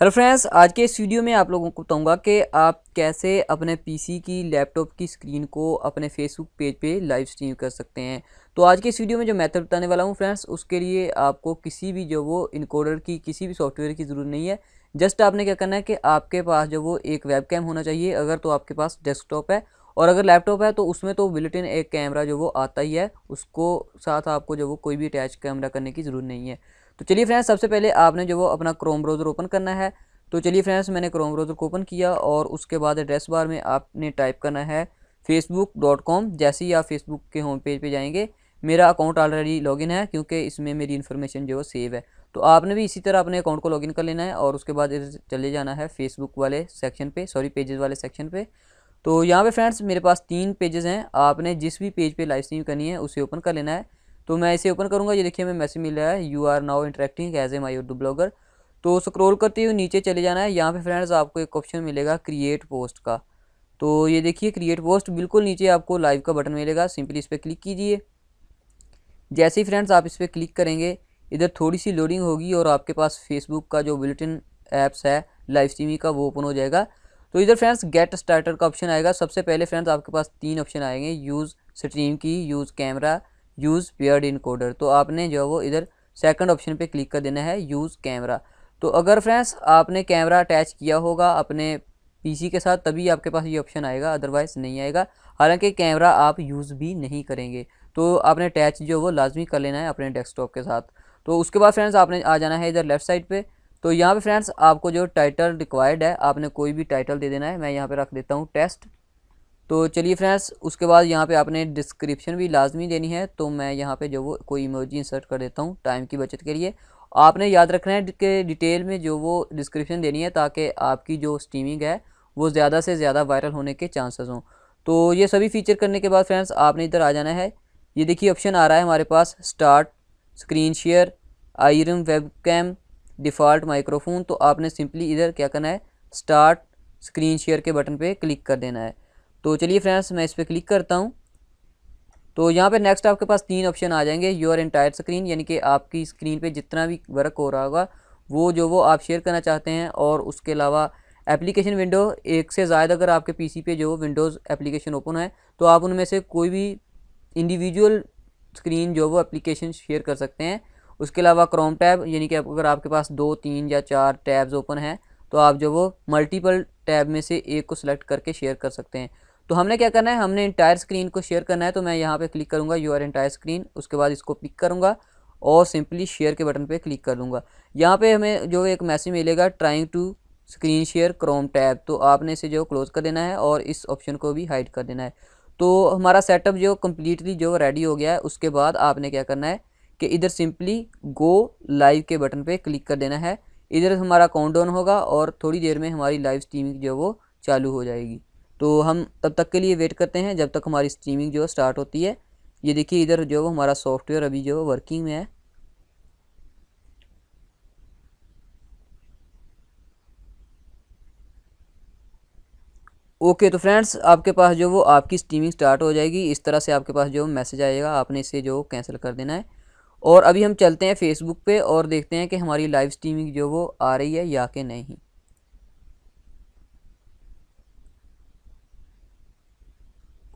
hello friends आज के इस वीडियो में आप लोगों को बताऊंगा कि आप कैसे अपने पीसी की लैपटॉप की स्क्रीन को अपने फेसबुक पेज पे लाइव स्ट्रीम कर सकते हैं तो आज के इस वीडियो में जो मेथड बताने वाला हूं फ्रेंड्स उसके लिए आपको किसी भी जो वो इनकोडर की किसी भी सॉफ्टवेयर की ज़रूरत नहीं है जस्ट आपने क्या करना है कि आपके पास जो वो एक वेब होना चाहिए अगर तो आपके पास डेस्कटॉप है और अगर लैपटॉप है तो उसमें तो इन एक कैमरा जो वो आता ही है उसको साथ आपको जो वो कोई भी अटैच कैमरा करने की ज़रूरत नहीं है तो चलिए फ्रेंड्स सबसे पहले आपने जो वो अपना क्रोम ब्राउज़र ओपन करना है तो चलिए फ्रेंड्स मैंने क्रोम ब्राउज़र को ओपन किया और उसके बाद एड्रेस बार में आपने टाइप करना है फेसबुक डॉट कॉम जैसे ही आप फेसबुक के होम पेज पर जाएंगे मेरा अकाउंट ऑलरेडी लॉगिन है क्योंकि इसमें मेरी इन्फॉर्मेशन जो है सेव है तो आपने भी इसी तरह अपने अकाउंट को लॉगिन कर लेना है और उसके बाद चले जाना है फेसबुक वाले सेक्शन पे सॉरी पेजेस वाले सेक्शन पे तो यहाँ पे फ्रेंड्स मेरे पास तीन पेजेस हैं आपने जिस भी पेज पे लाइव स्ट्रीम करनी है उसे ओपन कर लेना है तो मैं इसे ओपन करूँगा ये देखिए हमें मैसेज मिल रहा है you are now interacting as a my YouTube blogger तो स्क्रोल करते हुए नीचे चले जाना है यहाँ पे फ्रेंड्स आपको एक ऑप्शन मिलेगा क्रिएट पोस्ट का तो ये देखिए क्रिएट पोस्ट बिल्कुल नीचे आपको लाइव का बटन मिलेगा सिंपली इस पर क्लिक कीजिए जैसे ही फ्रेंड्स आप इस पर क्लिक करेंगे इधर थोड़ी सी लोडिंग होगी और आपके पास फेसबुक का जो बुलेटिन ऐप्स है लाइव स्ट्रीमिंग का वो ओपन हो जाएगा तो इधर फ्रेंड्स गेट स्टार्टर का ऑप्शन आएगा सबसे पहले फ्रेंड्स आपके पास तीन ऑप्शन आएंगे use stream key use camera use paired encoder तो आपने जो है वो इधर सेकंड ऑप्शन पे क्लिक कर देना है यूज़ कैमरा तो अगर फ्रेंड्स आपने कैमरा अटैच किया होगा अपने पीसी के साथ तभी आपके पास ये ऑप्शन आएगा अदरवाइज़ नहीं आएगा हालांकि कैमरा आप यूज़ भी नहीं करेंगे तो आपने अटैच जो वो लाजमी कर लेना है अपने डेस्कटॉप के साथ तो उसके बाद फ्रेंड्स आपने आ जाना है इधर लेफ़्ट साइड पर तो यहाँ पे फ्रेंड्स आपको जो टाइटल रिक्वायर्ड है आपने कोई भी टाइटल दे देना है मैं यहाँ पे रख देता हूँ टेस्ट तो चलिए फ्रेंड्स उसके बाद यहाँ पे आपने डिस्क्रिप्शन भी लाजमी देनी है तो मैं यहाँ पे जो वो कोई इमोजी इंसर्ट कर देता हूँ टाइम की बचत के लिए आपने याद रखना है कि डिटेल में जो वो डिस्क्रिप्शन देनी है ताकि आपकी जो स्टीमिंग है वो ज़्यादा से ज़्यादा वायरल होने के चांसेस हों तो ये सभी फीचर करने के बाद फ्रेंड्स आपने इधर आ जाना है ये देखिए ऑप्शन आ रहा है हमारे पास start screen share iron webcam default microphone तो आपने सिंपली इधर क्या करना है स्टार्ट स्क्रीन शेयर के बटन पे क्लिक कर देना है तो चलिए फ्रेंड्स मैं इस पर क्लिक करता हूँ तो यहाँ पे नेक्स्ट आपके पास तीन ऑप्शन आ जाएंगे योर इंटायर स्क्रीन यानी कि आपकी स्क्रीन पे जितना भी वर्क हो रहा होगा वो जो वो आप शेयर करना चाहते हैं और उसके अलावा एप्लीकेशन विंडो एक से ज़्यादा अगर आपके पी पे जो विंडोज़ एप्लीकेशन ओपन है तो आप उनमें से कोई भी इंडिविजुअल स्क्रीन जो वो एप्लीकेशन शेयर कर सकते हैं उसके अलावा क्रोम टैब यानी कि अगर आपके पास दो तीन या चार टैब्स ओपन हैं तो आप जो वो मल्टीपल टैब में से एक को सिलेक्ट करके शेयर कर सकते हैं तो हमने क्या करना है हमने इंटायर स्क्रीन को शेयर करना है तो मैं यहाँ पर क्लिक करूँगा यू आर इंटायर स्क्रीन उसके बाद इसको पिक करूँगा और सिंपली शेयर के बटन पर क्लिक कर लूँगा यहाँ पर हमें जो एक मैसेज मिलेगा trying to screen share chrome tab तो आपने इसे जो क्लोज़ कर देना है और इस ऑप्शन को भी हाइड कर देना है तो हमारा सेटअप जो कम्प्लीटली जो रेडी हो गया है उसके बाद आपने क्या करना है कि इधर सिंपली गो लाइव के बटन पे क्लिक कर देना है इधर हमारा काउंट डाउन होगा और थोड़ी देर में हमारी लाइव स्ट्रीमिंग जो है वो चालू हो जाएगी तो हम तब तक के लिए वेट करते हैं जब तक हमारी स्ट्रीमिंग जो स्टार्ट होती है ये देखिए इधर जो हमारा सॉफ्टवेयर अभी जो वर्किंग में है ओके तो फ्रेंड्स आपके पास जो वो आपकी स्ट्रीमिंग स्टार्ट हो जाएगी इस तरह से आपके पास जो मैसेज आएगा आपने इसे जो कैंसिल कर देना है और अभी हम चलते हैं फेसबुक पे और देखते हैं कि हमारी लाइव स्ट्रीमिंग जो वो आ रही है या कि नहीं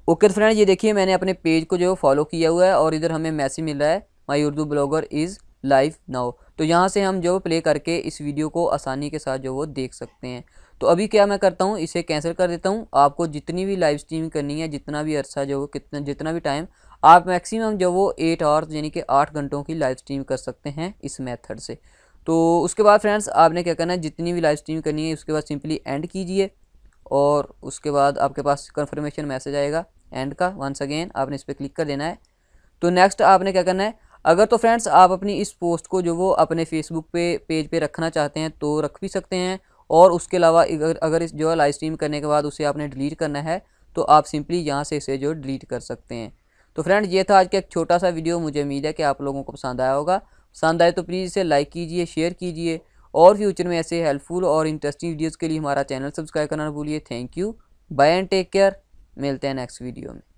ओके फ्रेंड ये देखिए मैंने अपने पेज को जो फॉलो किया हुआ है और इधर हमें मैसेज मिल रहा है my Urdu blogger is live now तो यहाँ से हम जो प्ले करके इस वीडियो को आसानी के साथ जो वो देख सकते हैं तो अभी क्या मैं करता हूँ इसे कैंसिल कर देता हूँ आपको जितनी भी लाइव स्ट्रीमिंग करनी है जितना भी अरसा जो कितना जितना भी टाइम आप मैक्सिमम जो वो एट आवर्स यानी कि आठ घंटों की लाइव स्ट्रीम कर सकते हैं इस मेथड से तो उसके बाद फ्रेंड्स आपने क्या करना है जितनी भी लाइव स्ट्रीम करनी है उसके बाद सिंपली एंड कीजिए और उसके बाद आपके पास कन्फर्मेशन मैसेज आएगा एंड का वंस अगेन आपने इस पर क्लिक कर देना है तो नेक्स्ट आपने क्या करना है अगर तो फ्रेंड्स आप अपनी इस पोस्ट को जो वो अपने फेसबुक पे पेज पे रखना चाहते हैं तो रख भी सकते हैं और उसके अलावा अगर अगर इस जो है लाइव स्ट्रीम करने के बाद उसे आपने डिलीट करना है तो आप सिंपली यहाँ से इसे जो डिलीट कर सकते हैं तो फ्रेंड ये था आज का एक छोटा सा वीडियो मुझे उम्मीद है कि आप लोगों को पसंद आया होगा पसंद आए तो प्लीज़ इसे लाइक कीजिए शेयर कीजिए और फ्यूचर में ऐसे हेल्पफुल और इंटरेस्टिंग वीडियोज़ के लिए हमारा चैनल सब्सक्राइब करना भूलिए thank you bye and take care मिलते हैं नेक्स्ट वीडियो में